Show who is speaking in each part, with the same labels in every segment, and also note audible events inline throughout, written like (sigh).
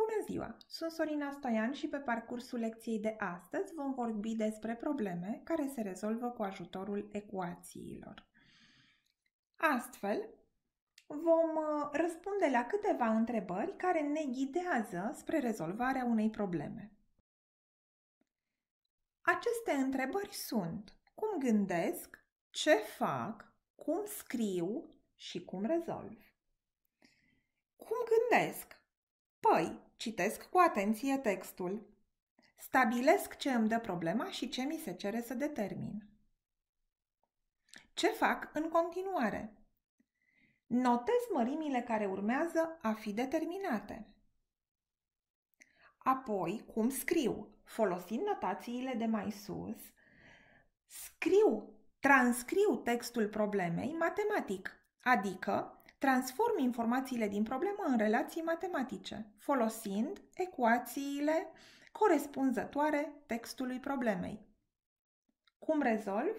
Speaker 1: Bună ziua! Sunt Sorina Stoian și pe parcursul lecției de astăzi vom vorbi despre probleme care se rezolvă cu ajutorul ecuațiilor. Astfel, vom uh, răspunde la câteva întrebări care ne ghidează spre rezolvarea unei probleme. Aceste întrebări sunt cum gândesc, ce fac, cum scriu și cum rezolv. Cum gândesc? Păi, citesc cu atenție textul. Stabilesc ce îmi dă problema și ce mi se cere să determin. Ce fac în continuare? Notez mărimile care urmează a fi determinate. Apoi, cum scriu? Folosind notațiile de mai sus, scriu, transcriu textul problemei matematic, adică Transform informațiile din problemă în relații matematice, folosind ecuațiile corespunzătoare textului problemei. Cum rezolv?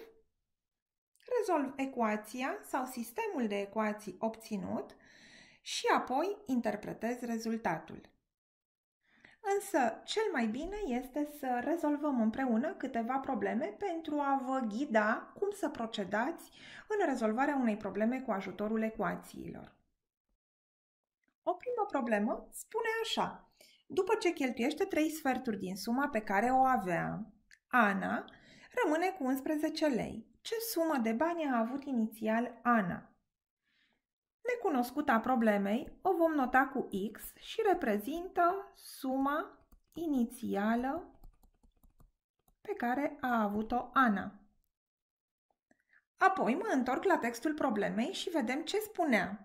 Speaker 1: Rezolv ecuația sau sistemul de ecuații obținut și apoi interpretez rezultatul. Însă, cel mai bine este să rezolvăm împreună câteva probleme pentru a vă ghida cum să procedați în rezolvarea unei probleme cu ajutorul ecuațiilor. O primă problemă spune așa. După ce cheltuiește 3 sferturi din suma pe care o avea, Ana rămâne cu 11 lei. Ce sumă de bani a avut inițial Ana? Necunoscuta problemei o vom nota cu X și reprezintă suma inițială pe care a avut-o Ana. Apoi mă întorc la textul problemei și vedem ce spunea.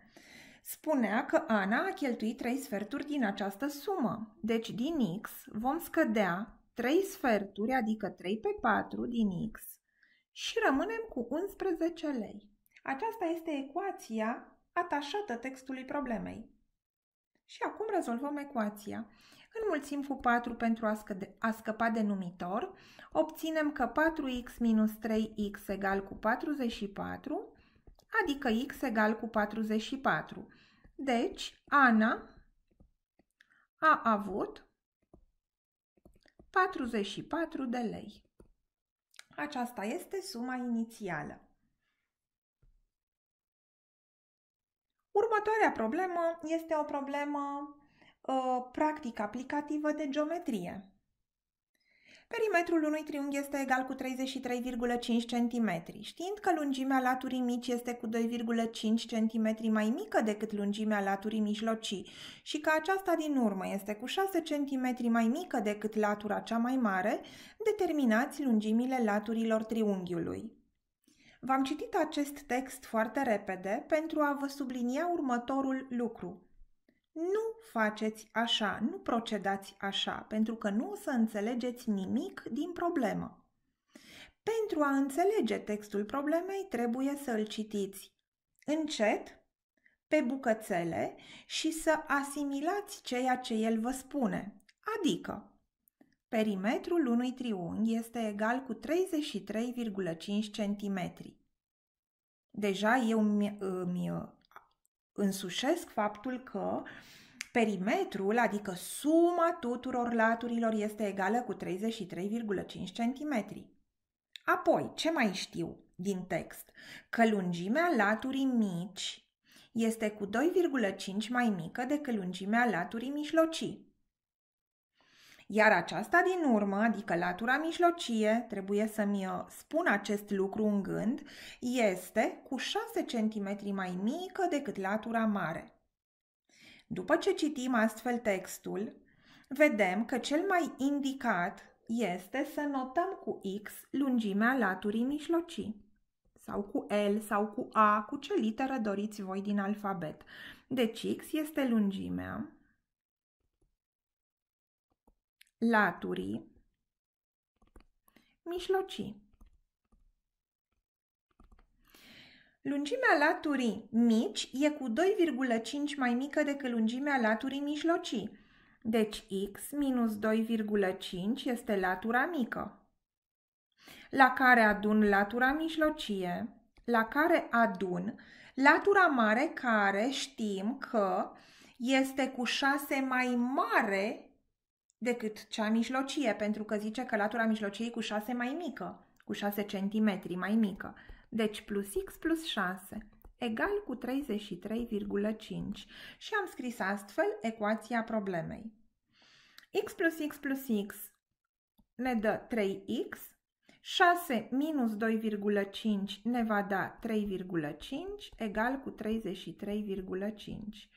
Speaker 1: Spunea că Ana a cheltuit 3 sferturi din această sumă. Deci din X vom scădea 3 sferturi, adică 3 pe 4 din X și rămânem cu 11 lei. Aceasta este ecuația atașată textului problemei. Și acum rezolvăm ecuația. Înmulțim cu 4 pentru a, scăde, a scăpa de numitor, obținem că 4x minus 3x egal cu 44, adică x egal cu 44. Deci, Ana a avut 44 de lei. Aceasta este suma inițială. Următoarea problemă este o problemă uh, practic aplicativă de geometrie. Perimetrul unui triunghi este egal cu 33,5 cm. Știind că lungimea laturii mici este cu 2,5 cm mai mică decât lungimea laturii mijlocii și că aceasta din urmă este cu 6 cm mai mică decât latura cea mai mare, determinați lungimile laturilor triunghiului. V-am citit acest text foarte repede pentru a vă sublinia următorul lucru. Nu faceți așa, nu procedați așa, pentru că nu o să înțelegeți nimic din problemă. Pentru a înțelege textul problemei, trebuie să îl citiți încet, pe bucățele și să asimilați ceea ce el vă spune, adică Perimetrul unui triunghi este egal cu 33,5 cm. Deja eu îmi, îmi uh, însușesc faptul că perimetrul, adică suma tuturor laturilor, este egală cu 33,5 cm. Apoi, ce mai știu din text? Că lungimea laturii mici este cu 2,5 mai mică decât lungimea laturii mijlocii. Iar aceasta din urmă, adică latura mijlocie, trebuie să-mi uh, spun acest lucru în gând, este cu 6 cm mai mică decât latura mare. După ce citim astfel textul, vedem că cel mai indicat este să notăm cu X lungimea laturii mijlocii sau cu L sau cu A, cu ce literă doriți voi din alfabet. Deci X este lungimea laturi mijlocii. Lungimea laturii mici e cu 2,5 mai mică decât lungimea laturii mijlocii. Deci x minus 2,5 este latura mică, la care adun latura mijlocie, la care adun latura mare care știm că este cu 6 mai mare decât cea mijlocie, pentru că zice că latura mijlociei cu 6 mai mică, cu 6 cm mai mică. Deci plus x plus 6 egal cu 33,5 și am scris astfel ecuația problemei. x plus x plus x ne dă 3x, 6 minus 2,5 ne va da 3,5 egal cu 33,5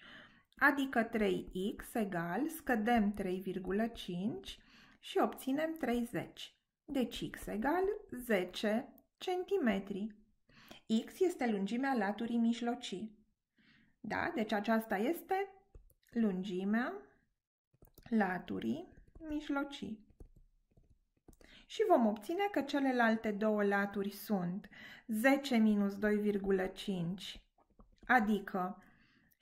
Speaker 1: adică 3x egal, scădem 3,5 și obținem 30. Deci x egal 10 centimetri. x este lungimea laturii mijlocii. Da? Deci aceasta este lungimea laturii mijlocii. Și vom obține că celelalte două laturi sunt 10 minus 2,5, adică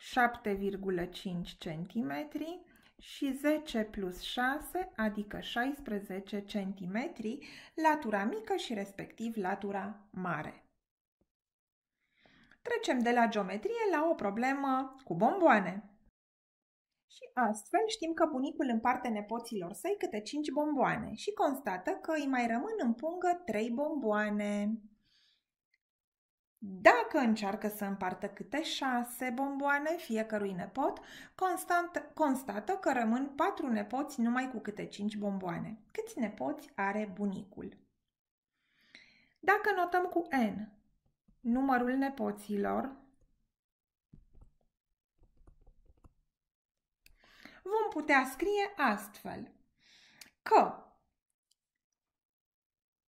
Speaker 1: 7,5 cm și 10 plus 6, adică 16 cm, latura mică și respectiv latura mare. Trecem de la geometrie la o problemă cu bomboane. Și astfel știm că bunicul împarte nepoților săi câte 5 bomboane și constată că îi mai rămân în pungă 3 bomboane. Dacă încearcă să împartă câte șase bomboane fiecărui nepot, constant, constată că rămân patru nepoți numai cu câte cinci bomboane. Câți nepoți are bunicul? Dacă notăm cu N numărul nepoților, vom putea scrie astfel că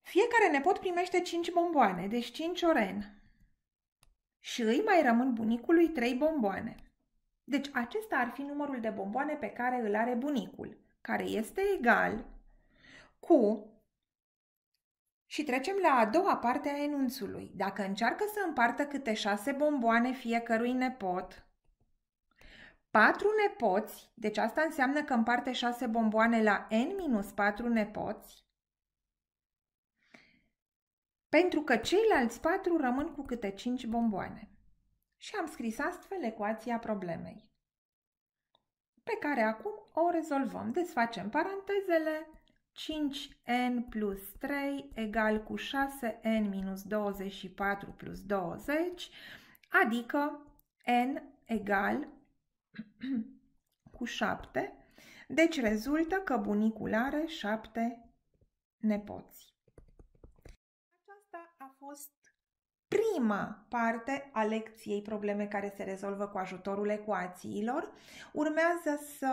Speaker 1: fiecare nepot primește 5 bomboane, deci 5 n și îi mai rămân bunicului trei bomboane. Deci acesta ar fi numărul de bomboane pe care îl are bunicul, care este egal cu... Și trecem la a doua parte a enunțului. Dacă încearcă să împartă câte șase bomboane fiecărui nepot, patru nepoți, deci asta înseamnă că împarte șase bomboane la n-4 nepoți, pentru că ceilalți patru rămân cu câte cinci bomboane. Și am scris astfel ecuația problemei, pe care acum o rezolvăm. Desfacem parantezele, 5n plus 3 egal cu 6n minus 24 plus 20, adică n egal (clears throat) cu 7, deci rezultă că bunicul are 7 nepoți fost prima parte a lecției probleme care se rezolvă cu ajutorul ecuațiilor. Urmează să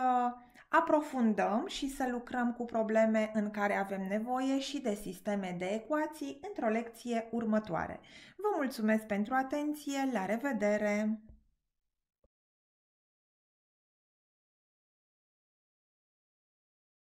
Speaker 1: aprofundăm și să lucrăm cu probleme în care avem nevoie și de sisteme de ecuații într-o lecție următoare. Vă mulțumesc pentru atenție, la revedere!